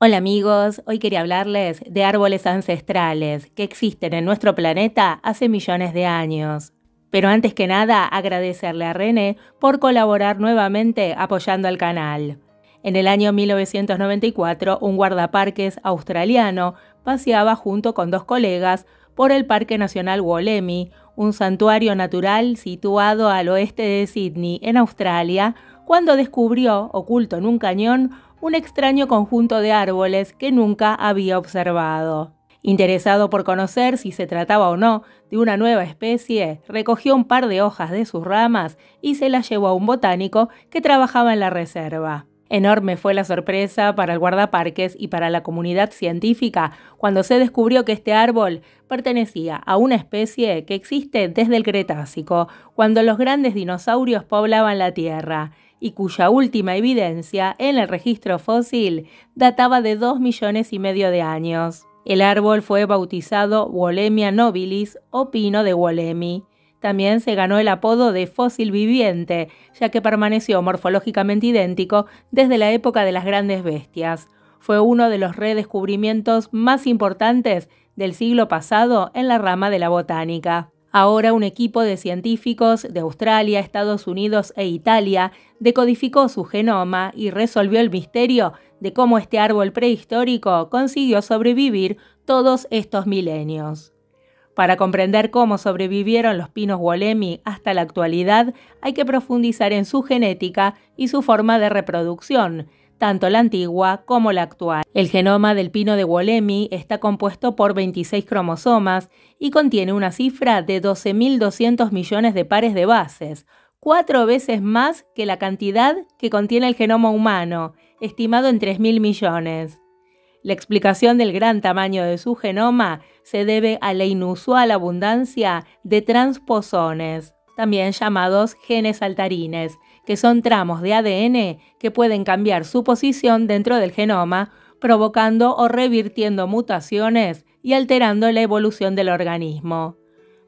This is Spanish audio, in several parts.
Hola amigos, hoy quería hablarles de árboles ancestrales que existen en nuestro planeta hace millones de años. Pero antes que nada, agradecerle a René por colaborar nuevamente apoyando al canal. En el año 1994, un guardaparques australiano paseaba junto con dos colegas por el Parque Nacional Wolemi, un santuario natural situado al oeste de Sydney, en Australia, cuando descubrió, oculto en un cañón, un extraño conjunto de árboles que nunca había observado. Interesado por conocer si se trataba o no de una nueva especie, recogió un par de hojas de sus ramas y se las llevó a un botánico que trabajaba en la reserva. Enorme fue la sorpresa para el guardaparques y para la comunidad científica cuando se descubrió que este árbol pertenecía a una especie que existe desde el Cretácico, cuando los grandes dinosaurios poblaban la Tierra y cuya última evidencia en el registro fósil databa de 2 millones y medio de años. El árbol fue bautizado Wolemia nobilis o pino de Wolemi. También se ganó el apodo de fósil viviente, ya que permaneció morfológicamente idéntico desde la época de las grandes bestias. Fue uno de los redescubrimientos más importantes del siglo pasado en la rama de la botánica. Ahora un equipo de científicos de Australia, Estados Unidos e Italia decodificó su genoma y resolvió el misterio de cómo este árbol prehistórico consiguió sobrevivir todos estos milenios. Para comprender cómo sobrevivieron los pinos Wolemi hasta la actualidad, hay que profundizar en su genética y su forma de reproducción, tanto la antigua como la actual. El genoma del pino de Wolemi está compuesto por 26 cromosomas y contiene una cifra de 12.200 millones de pares de bases, cuatro veces más que la cantidad que contiene el genoma humano, estimado en 3.000 millones. La explicación del gran tamaño de su genoma se debe a la inusual abundancia de transposones, también llamados genes saltarines, que son tramos de ADN que pueden cambiar su posición dentro del genoma, provocando o revirtiendo mutaciones y alterando la evolución del organismo.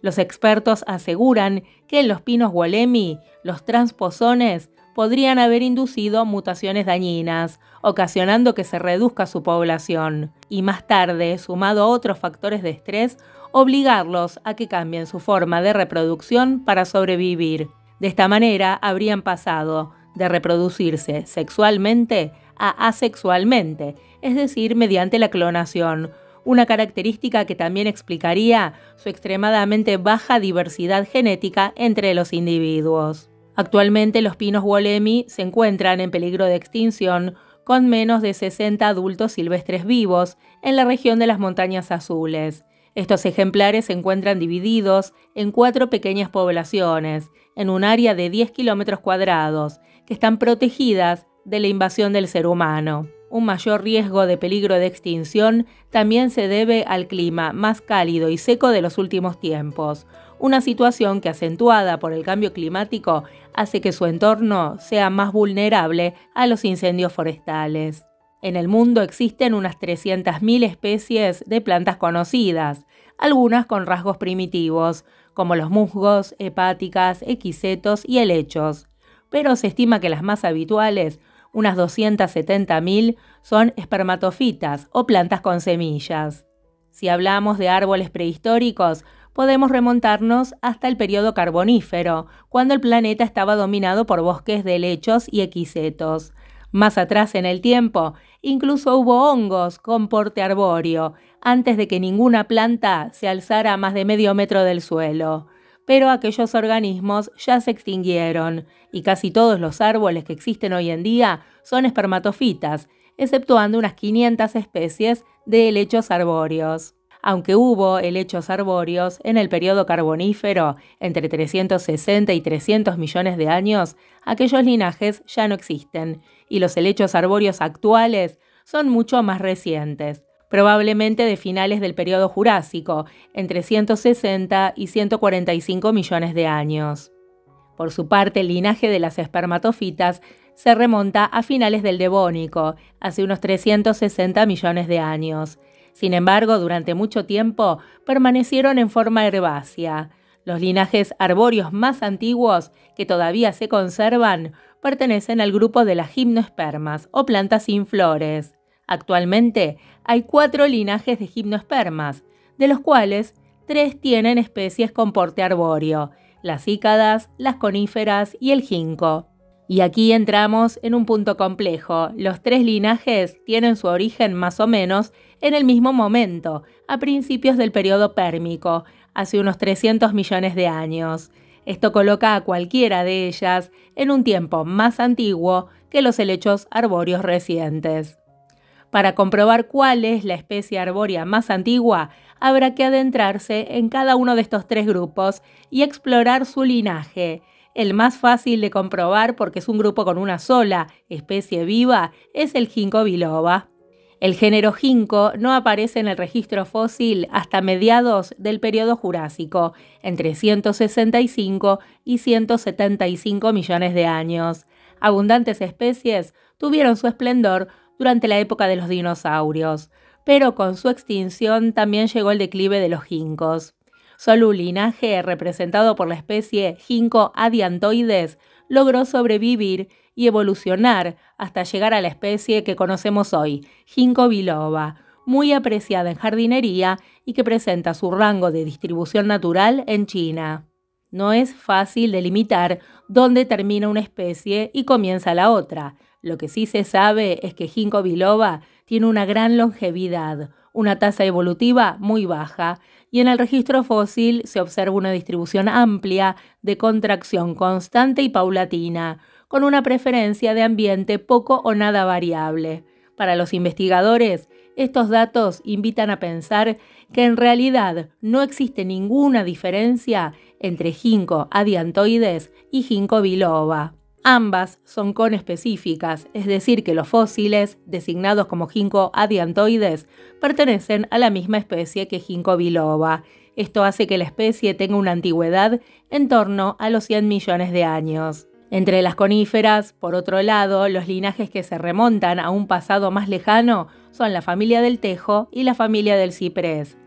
Los expertos aseguran que en los pinos Wolemi, los transposones podrían haber inducido mutaciones dañinas, ocasionando que se reduzca su población, y más tarde, sumado a otros factores de estrés, obligarlos a que cambien su forma de reproducción para sobrevivir. De esta manera habrían pasado de reproducirse sexualmente a asexualmente, es decir, mediante la clonación, una característica que también explicaría su extremadamente baja diversidad genética entre los individuos. Actualmente los pinos Wolemi se encuentran en peligro de extinción con menos de 60 adultos silvestres vivos en la región de las montañas azules, estos ejemplares se encuentran divididos en cuatro pequeñas poblaciones, en un área de 10 kilómetros cuadrados, que están protegidas de la invasión del ser humano. Un mayor riesgo de peligro de extinción también se debe al clima más cálido y seco de los últimos tiempos, una situación que acentuada por el cambio climático hace que su entorno sea más vulnerable a los incendios forestales. En el mundo existen unas 300.000 especies de plantas conocidas, algunas con rasgos primitivos, como los musgos, hepáticas, equisetos y helechos, pero se estima que las más habituales, unas 270.000, son espermatofitas o plantas con semillas. Si hablamos de árboles prehistóricos, podemos remontarnos hasta el periodo carbonífero, cuando el planeta estaba dominado por bosques de helechos y equisetos. Más atrás en el tiempo, Incluso hubo hongos con porte arbóreo, antes de que ninguna planta se alzara a más de medio metro del suelo. Pero aquellos organismos ya se extinguieron, y casi todos los árboles que existen hoy en día son espermatofitas, exceptuando unas 500 especies de helechos arbóreos aunque hubo helechos arbóreos en el periodo carbonífero, entre 360 y 300 millones de años, aquellos linajes ya no existen, y los helechos arbóreos actuales son mucho más recientes, probablemente de finales del periodo Jurásico, entre 160 y 145 millones de años. Por su parte, el linaje de las espermatofitas se remonta a finales del Devónico, hace unos 360 millones de años, sin embargo, durante mucho tiempo permanecieron en forma herbácea. Los linajes arbóreos más antiguos que todavía se conservan pertenecen al grupo de las gimnospermas o plantas sin flores. Actualmente hay cuatro linajes de gimnospermas, de los cuales tres tienen especies con porte arbóreo, las cícadas, las coníferas y el ginkgo. Y aquí entramos en un punto complejo. Los tres linajes tienen su origen más o menos en el mismo momento, a principios del periodo pérmico, hace unos 300 millones de años. Esto coloca a cualquiera de ellas en un tiempo más antiguo que los helechos arbóreos recientes. Para comprobar cuál es la especie arbórea más antigua, habrá que adentrarse en cada uno de estos tres grupos y explorar su linaje, el más fácil de comprobar porque es un grupo con una sola especie viva es el ginkgo biloba. El género ginkgo no aparece en el registro fósil hasta mediados del periodo Jurásico, entre 165 y 175 millones de años. Abundantes especies tuvieron su esplendor durante la época de los dinosaurios, pero con su extinción también llegó el declive de los ginkgos. Solo un linaje representado por la especie Ginkgo adiantoides logró sobrevivir y evolucionar hasta llegar a la especie que conocemos hoy, Ginkgo biloba, muy apreciada en jardinería y que presenta su rango de distribución natural en China. No es fácil delimitar dónde termina una especie y comienza la otra. Lo que sí se sabe es que Ginkgo biloba tiene una gran longevidad, una tasa evolutiva muy baja y en el registro fósil se observa una distribución amplia de contracción constante y paulatina, con una preferencia de ambiente poco o nada variable. Para los investigadores, estos datos invitan a pensar que en realidad no existe ninguna diferencia entre ginkgo adiantoides y ginkgo biloba. Ambas son conespecíficas, es decir, que los fósiles, designados como ginkgo adiantoides, pertenecen a la misma especie que ginkgo biloba. Esto hace que la especie tenga una antigüedad en torno a los 100 millones de años. Entre las coníferas, por otro lado, los linajes que se remontan a un pasado más lejano son la familia del tejo y la familia del ciprés.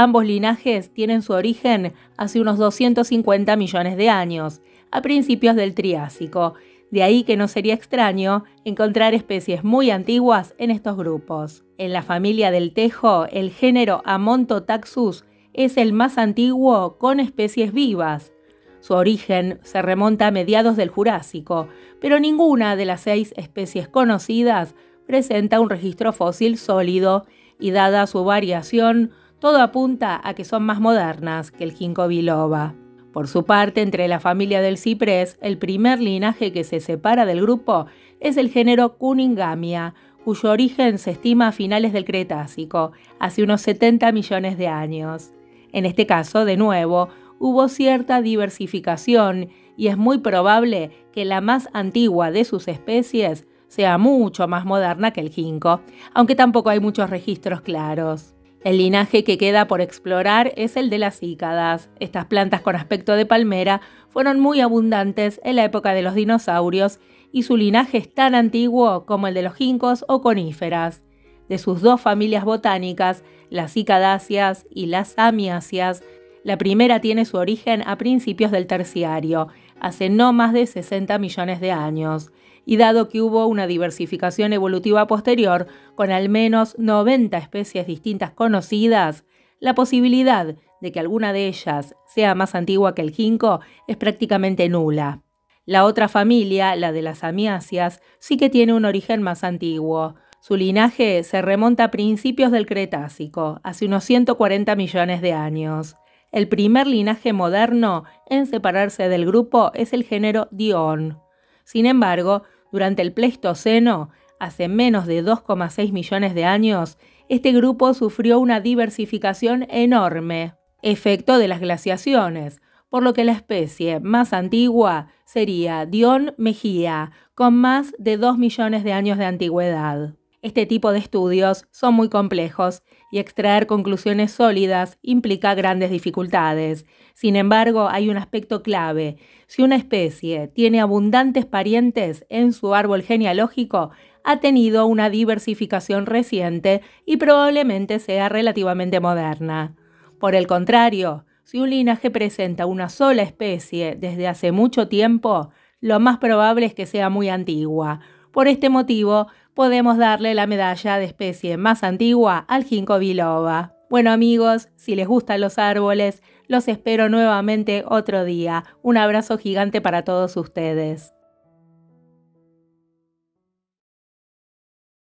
Ambos linajes tienen su origen hace unos 250 millones de años, a principios del Triásico, de ahí que no sería extraño encontrar especies muy antiguas en estos grupos. En la familia del tejo, el género Amontotaxus es el más antiguo con especies vivas. Su origen se remonta a mediados del Jurásico, pero ninguna de las seis especies conocidas presenta un registro fósil sólido y dada su variación, todo apunta a que son más modernas que el ginkgo biloba. Por su parte, entre la familia del ciprés, el primer linaje que se separa del grupo es el género cuningamia, cuyo origen se estima a finales del Cretácico, hace unos 70 millones de años. En este caso, de nuevo, hubo cierta diversificación y es muy probable que la más antigua de sus especies sea mucho más moderna que el ginkgo, aunque tampoco hay muchos registros claros. El linaje que queda por explorar es el de las cícadas. Estas plantas con aspecto de palmera fueron muy abundantes en la época de los dinosaurios y su linaje es tan antiguo como el de los gincos o coníferas. De sus dos familias botánicas, las cicadáceas y las amiáceas, la primera tiene su origen a principios del terciario hace no más de 60 millones de años, y dado que hubo una diversificación evolutiva posterior con al menos 90 especies distintas conocidas, la posibilidad de que alguna de ellas sea más antigua que el ginkgo es prácticamente nula. La otra familia, la de las amiáceas, sí que tiene un origen más antiguo. Su linaje se remonta a principios del Cretácico, hace unos 140 millones de años. El primer linaje moderno en separarse del grupo es el género Dion. Sin embargo, durante el Pleistoceno, hace menos de 2,6 millones de años, este grupo sufrió una diversificación enorme, efecto de las glaciaciones, por lo que la especie más antigua sería Dion mejía, con más de 2 millones de años de antigüedad. Este tipo de estudios son muy complejos y extraer conclusiones sólidas implica grandes dificultades. Sin embargo, hay un aspecto clave. Si una especie tiene abundantes parientes en su árbol genealógico, ha tenido una diversificación reciente y probablemente sea relativamente moderna. Por el contrario, si un linaje presenta una sola especie desde hace mucho tiempo, lo más probable es que sea muy antigua, por este motivo, podemos darle la medalla de especie más antigua al ginkgo biloba. Bueno amigos, si les gustan los árboles, los espero nuevamente otro día. Un abrazo gigante para todos ustedes.